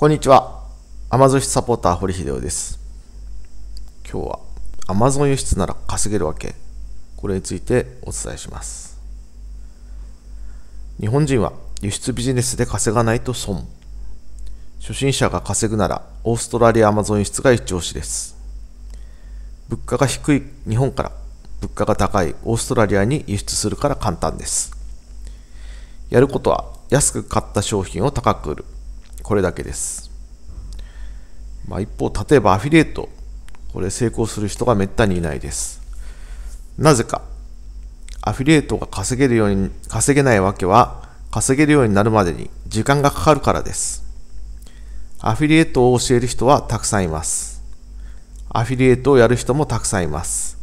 こんにちは。アマゾンサポーター、堀秀夫です。今日は、アマゾン輸出なら稼げるわけ。これについてお伝えします。日本人は輸出ビジネスで稼がないと損。初心者が稼ぐなら、オーストラリアアマゾン輸出が一押しです。物価が低い日本から、物価が高いオーストラリアに輸出するから簡単です。やることは、安く買った商品を高く売る。これだけです。まあ、一方、例えばアフィリエイト、これ成功する人がめったにいないです。なぜか、アフィリエイトが稼げるように、稼げないわけは、稼げるようになるまでに時間がかかるからです。アフィリエイトを教える人はたくさんいます。アフィリエイトをやる人もたくさんいます。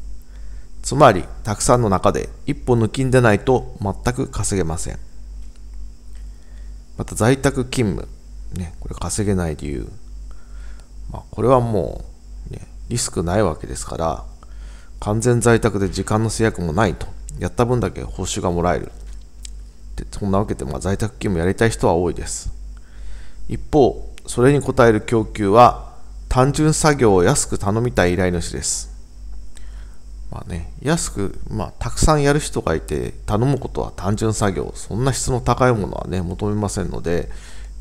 つまり、たくさんの中で一歩抜きんでないと全く稼げません。また在宅勤務。ね、これ稼げない理由、まあ、これはもう、ね、リスクないわけですから、完全在宅で時間の制約もないと。やった分だけ報酬がもらえる。でそんなわけで、まあ、在宅勤務やりたい人は多いです。一方、それに応える供給は、単純作業を安く頼みたい依頼主です。まあね、安く、まあ、たくさんやる人がいて、頼むことは単純作業、そんな質の高いものはね、求めませんので、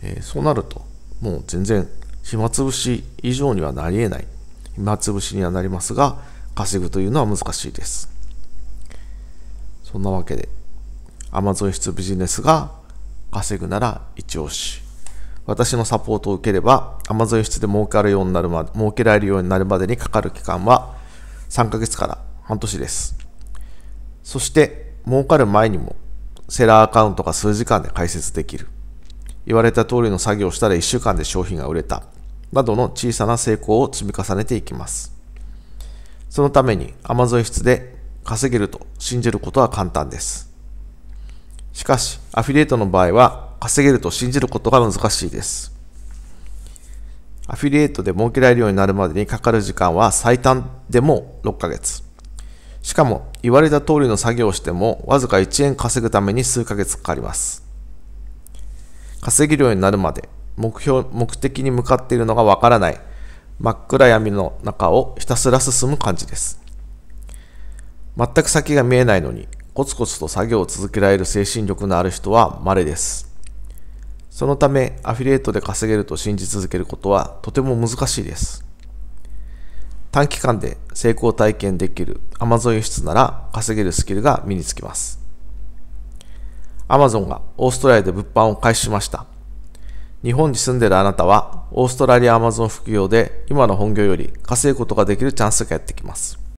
えー、そうなると、もう全然暇つぶし以上にはなり得ない、暇つぶしにはなりますが、稼ぐというのは難しいです。そんなわけで、アマゾン室ビジネスが稼ぐなら一押し。私のサポートを受ければ、アマゾン室で儲かるようになるまで、儲けられるようになるまでにかかる期間は3ヶ月から半年です。そして、儲かる前にも、セラーアカウントが数時間で開設できる。言われた通りの作業をしたら1週間で商品が売れた、などの小さな成功を積み重ねていきます。そのために Amazon 室で稼げると信じることは簡単です。しかし、アフィリエイトの場合は稼げると信じることが難しいです。アフィリエイトで儲けられるようになるまでにかかる時間は最短でも6ヶ月。しかも、言われた通りの作業をしてもわずか1円稼ぐために数ヶ月かかります。稼げるようになるまで目標、目的に向かっているのがわからない真っ暗闇の中をひたすら進む感じです。全く先が見えないのにコツコツと作業を続けられる精神力のある人は稀です。そのためアフィリエイトで稼げると信じ続けることはとても難しいです。短期間で成功体験できる Amazon 輸出なら稼げるスキルが身につきます。アマゾンがオーストラリアで物販を開始しました。日本に住んでいるあなたは、オーストラリアアマゾン副業で今の本業より稼ぐことができるチャンスがやってきます。